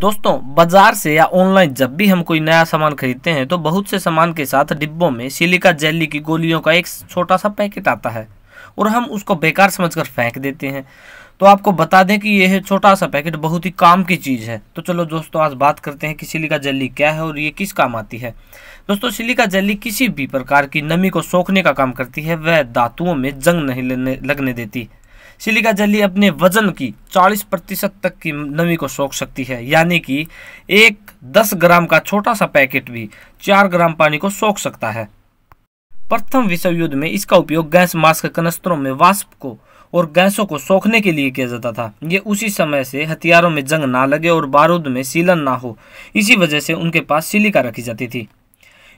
दोस्तों बाजार से या ऑनलाइन जब भी हम कोई नया सामान खरीदते हैं तो बहुत से सामान के साथ डिब्बों में सिलिका जेली की गोलियों का एक छोटा सा पैकेट आता है और हम उसको बेकार समझकर फेंक देते हैं तो आपको बता दें कि यह छोटा सा पैकेट बहुत ही काम की चीज़ है तो चलो दोस्तों आज बात करते हैं कि सिलिका जेली क्या है और ये किस काम आती है दोस्तों सिलिका जेली किसी भी प्रकार की नमी को सोखने का काम करती है वह धातुओं में जंग नहीं लगने देती सिलिका जली अपने वजन की 40 प्रतिशत तक की नमी को सोख सकती है यानी कि एक 10 ग्राम का छोटा सा पैकेट भी 4 ग्राम पानी को सोख सकता है प्रथम विश्व युद्ध में इसका उपयोग गैस मास्क कनस्त्रों में वाष्प को और गैसों को सोखने के लिए किया जाता था ये उसी समय से हथियारों में जंग ना लगे और बारूद में सीलन ना हो इसी वजह से उनके पास सिलिका रखी जाती थी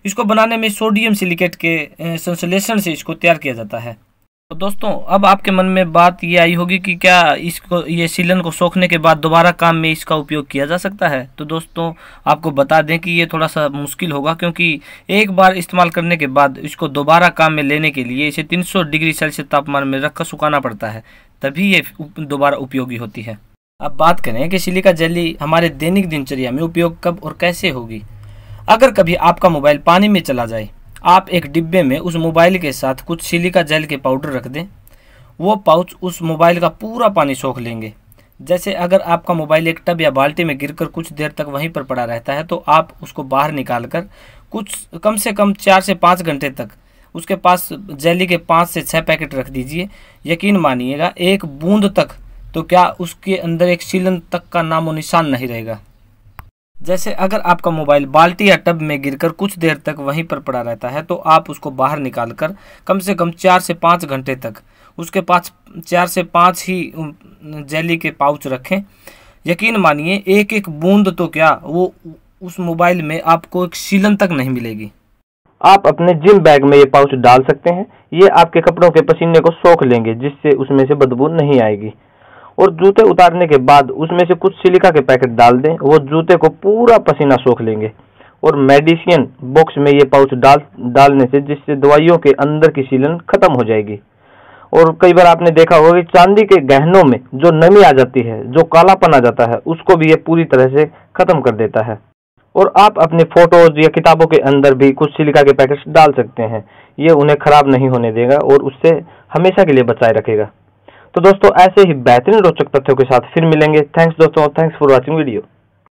इसको बनाने में सोडियम सिलिकेट के संश्लेषण से इसको तैयार किया जाता है तो दोस्तों अब आपके मन में बात ये आई होगी कि क्या इसको ये सीलन को सोखने के बाद दोबारा काम में इसका उपयोग किया जा सकता है तो दोस्तों आपको बता दें कि ये थोड़ा सा मुश्किल होगा क्योंकि एक बार इस्तेमाल करने के बाद इसको दोबारा काम में लेने के लिए इसे 300 डिग्री सेल्सियस तापमान में रखकर सुखाना पड़ता है तभी ये दोबारा उपयोगी होती है अब बात करें कि सिलिका जेली हमारे दैनिक दिनचर्या में उपयोग कब और कैसे होगी अगर कभी आपका मोबाइल पानी में चला जाए आप एक डिब्बे में उस मोबाइल के साथ कुछ सिलिका जेल के पाउडर रख दें वो पाउच उस मोबाइल का पूरा पानी सोख लेंगे जैसे अगर आपका मोबाइल एक टब या बाल्टी में गिरकर कुछ देर तक वहीं पर पड़ा रहता है तो आप उसको बाहर निकाल कर कुछ कम से कम चार से पाँच घंटे तक उसके पास जेली के पाँच से छः पैकेट रख दीजिए यकीन मानिएगा एक बूंद तक तो क्या उसके अंदर एक सीलन तक का नामो निशान नहीं रहेगा जैसे अगर आपका मोबाइल बाल्टी या टब में गिरकर कुछ देर तक वहीं पर पड़ा रहता है तो आप उसको बाहर निकाल कर कम से कम चार से पाँच घंटे तक उसके पास चार से पाँच ही जेली के पाउच रखें यकीन मानिए एक एक बूंद तो क्या वो उस मोबाइल में आपको एक शीलन तक नहीं मिलेगी आप अपने जिम बैग में ये पाउच डाल सकते हैं ये आपके कपड़ों के पसीने को सोख लेंगे जिससे उसमें से बदबू नहीं आएगी और जूते उतारने के बाद उसमें से कुछ सिलिका के पैकेट डाल दें वो जूते को पूरा पसीना सोख लेंगे और मेडिसिन बॉक्स में ये पाउच डाल डालने से जिससे दवाइयों के अंदर की सीलन खत्म हो जाएगी और कई बार आपने देखा होगा कि चांदी के गहनों में जो नमी आ जाती है जो कालापन आ जाता है उसको भी ये पूरी तरह से ख़त्म कर देता है और आप अपने फोटोज या किताबों के अंदर भी कुछ सिलिका के पैकेट्स डाल सकते हैं ये उन्हें ख़राब नहीं होने देगा और उससे हमेशा के लिए बचाए रखेगा तो दोस्तों ऐसे ही बेहतरीन रोचक तथ्यों के साथ फिर मिलेंगे थैंक्स दोस्तों थैंक्स फॉर वॉचिंग वीडियो